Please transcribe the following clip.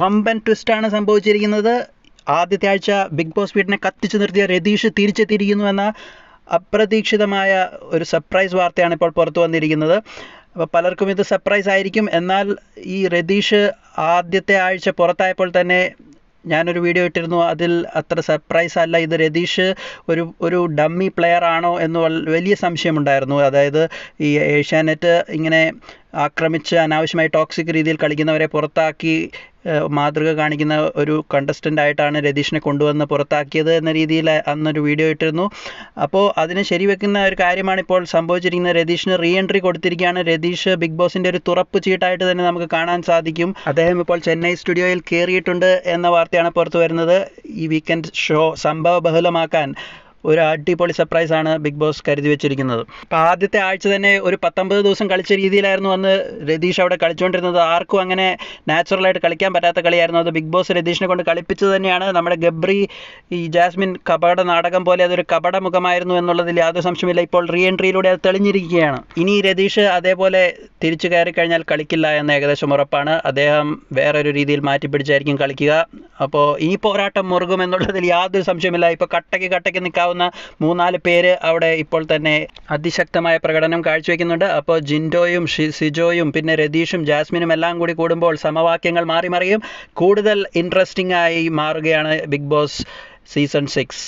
വമ്പൻ ട്വിസ്റ്റാണ് സംഭവിച്ചിരിക്കുന്നത് ആദ്യത്തെ ആഴ്ച ബിഗ് ബോസ് വീട്ടിനെ കത്തിച്ചു നിർത്തിയ രതീഷ് തിരിച്ചെത്തിയിരിക്കുന്നു എന്ന അപ്രതീക്ഷിതമായ ഒരു സർപ്രൈസ് വാർത്തയാണ് ഇപ്പോൾ പുറത്തു വന്നിരിക്കുന്നത് അപ്പോൾ പലർക്കും ഇത് സർപ്രൈസ് ആയിരിക്കും എന്നാൽ ഈ രതീഷ് ആദ്യത്തെ ആഴ്ച പുറത്തായപ്പോൾ തന്നെ ഞാനൊരു വീഡിയോ ഇട്ടിരുന്നു അതിൽ അത്ര സർപ്രൈസ് അല്ല ഇത് രതീഷ് ഒരു ഒരു ഡമ്മി പ്ലെയർ ആണോ എന്ന് വലിയ സംശയമുണ്ടായിരുന്നു അതായത് ഈ ഏഷ്യാനെറ്റ് ഇങ്ങനെ ആക്രമിച്ച് അനാവശ്യമായി ടോക്സിക് രീതിയിൽ കളിക്കുന്നവരെ പുറത്താക്കി മാതൃക കാണിക്കുന്ന ഒരു കണ്ടസ്റ്റൻ്റ് ആയിട്ടാണ് രതീഷിനെ കൊണ്ടുവന്ന് പുറത്താക്കിയത് എന്ന രീതിയിൽ അന്നൊരു വീഡിയോ ഇട്ടിരുന്നു അപ്പോൾ അതിന് ശരിവെക്കുന്ന ഒരു കാര്യമാണ് ഇപ്പോൾ സംഭവിച്ചിരിക്കുന്നത് രതീഷിന് റീ എൻട്രി കൊടുത്തിരിക്കുകയാണ് രതീഷ് ബിഗ് ബോസിൻ്റെ ഒരു തുറപ്പ് ചീട്ടായിട്ട് തന്നെ നമുക്ക് കാണാൻ സാധിക്കും അദ്ദേഹം ഇപ്പോൾ ചെന്നൈ സ്റ്റുഡിയോയിൽ കയറിയിട്ടുണ്ട് എന്ന വാർത്തയാണ് പുറത്തു വരുന്നത് ഈ വീക്കെൻഡ് ഷോ സംഭവ ബഹുലമാക്കാൻ ഒരു അടിപൊളി സർപ്രൈസ് ആണ് ബിഗ് ബോസ് കരുതി വെച്ചിരിക്കുന്നത് അപ്പം ആദ്യത്തെ ആഴ്ച തന്നെ ഒരു പത്തൊമ്പത് ദിവസം കളിച്ച രീതിയിലായിരുന്നു അന്ന് രതീഷ് അവിടെ കളിച്ചുകൊണ്ടിരുന്നത് ആർക്കും അങ്ങനെ നാച്ചുറലായിട്ട് കളിക്കാൻ പറ്റാത്ത കളിയായിരുന്നു അത് ബിഗ് ബോസ് രതീഷിനെ കൊണ്ട് കളിപ്പിച്ചത് തന്നെയാണ് നമ്മുടെ ഗബ്രി ഈ ജാസ്മിൻ കപട നാടകം പോലെ അതൊരു കപട മുഖമായിരുന്നു എന്നുള്ളതിൽ യാതൊരു സംശയമില്ല ഇപ്പോൾ റീ എൻട്രിയിലൂടെ അത് തെളിഞ്ഞിരിക്കുകയാണ് ഇനി രതീഷ് അതേപോലെ തിരിച്ചു കയറി കഴിഞ്ഞാൽ കളിക്കില്ല എന്ന് ഏകദേശം ഉറപ്പാണ് അദ്ദേഹം വേറൊരു രീതിയിൽ മാറ്റി പിടിച്ചായിരിക്കും കളിക്കുക അപ്പോൾ ഈ പോരാട്ടം മുറുകും എന്നുള്ളതിൽ യാതൊരു സംശയമില്ല ഇപ്പോൾ കട്ടയ്ക്ക് കട്ടയ്ക്ക് നിൽക്കാവുന്ന ഉണ്ടാവുന്ന മൂന്നാല് പേര് അവിടെ ഇപ്പോൾ തന്നെ അതിശക്തമായ പ്രകടനം കാഴ്ചവെക്കുന്നുണ്ട് അപ്പോൾ ജിൻഡോയും സിജോയും പിന്നെ രതീഷും ജാസ്മിനും എല്ലാം കൂടി കൂടുമ്പോൾ സമവാക്യങ്ങൾ മാറി മറിയും കൂടുതൽ ഇൻട്രസ്റ്റിംഗ് ആയി മാറുകയാണ് ബിഗ് ബോസ് സീസൺ സിക്സ്